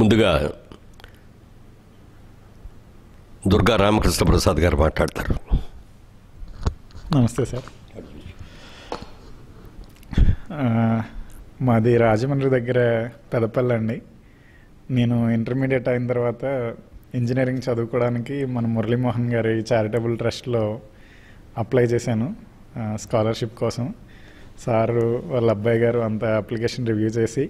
ముందుగా దుర్గా రామకృష్ణ ప్రసాద్ గారు మాట్లాడతారు నమస్తే సార్ మాది రాజమండ్రి దగ్గర పెదపల్లి అండి నేను ఇంటర్మీడియట్ అయిన తర్వాత ఇంజనీరింగ్ చదువుకోవడానికి మన మురళీమోహన్ గారి చారిటబుల్ ట్రస్ట్లో అప్లై చేశాను స్కాలర్షిప్ కోసం సారు వాళ్ళ అబ్బాయి గారు అంత అప్లికేషన్ రివ్యూ చేసి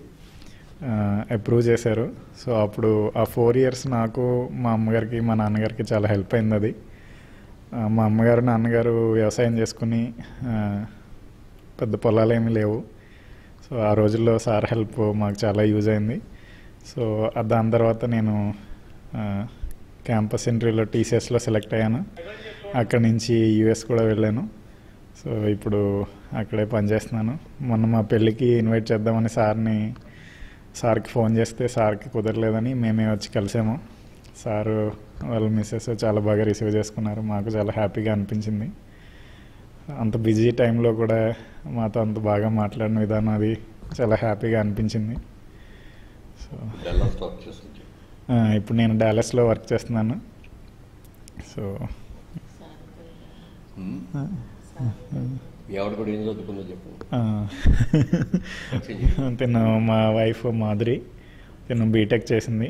అప్రూవ్ చేశారు సో అప్పుడు ఆ ఫోర్ ఇయర్స్ నాకు మా అమ్మగారికి మా నాన్నగారికి చాలా హెల్ప్ అయింది అది మా అమ్మగారు నాన్నగారు వ్యవసాయం చేసుకుని పెద్ద పొలాలు ఏమీ లేవు సో ఆ రోజుల్లో సార్ హెల్ప్ మాకు చాలా యూజ్ అయింది సో దాని తర్వాత నేను క్యాంపస్ ఇంటర్వ్యూలో టీసీఎస్లో సెలెక్ట్ అయ్యాను అక్కడి నుంచి యూఎస్ కూడా వెళ్ళాను సో ఇప్పుడు అక్కడే పనిచేస్తున్నాను మొన్న మా పెళ్ళికి ఇన్వైట్ చేద్దామని సార్ని సార్కి ఫోన్ చేస్తే సార్కి కుదరలేదని మేమే వచ్చి కలిసాము సారు వాళ్ళ మిస్సెస్ చాలా బాగా రిసీవ్ చేసుకున్నారు మాకు చాలా హ్యాపీగా అనిపించింది అంత బిజీ టైంలో కూడా మాతో అంత బాగా మాట్లాడిన విధానం అది చాలా హ్యాపీగా అనిపించింది సో ఇప్పుడు నేను డాలస్లో వర్క్ చేస్తున్నాను సో ఎవరు కూడా ఏం చదువుకుందో చెప్పు తిన్న మా వైఫ్ మాధురి తిన్న బీటెక్ చేసింది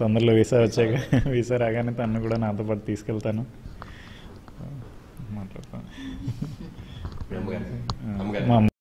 తొందరలో వీసా వచ్చాక వీసా రాగానే తను కూడా నాతో పాటు తీసుకెళ్తాను మాట్లాడతాను మా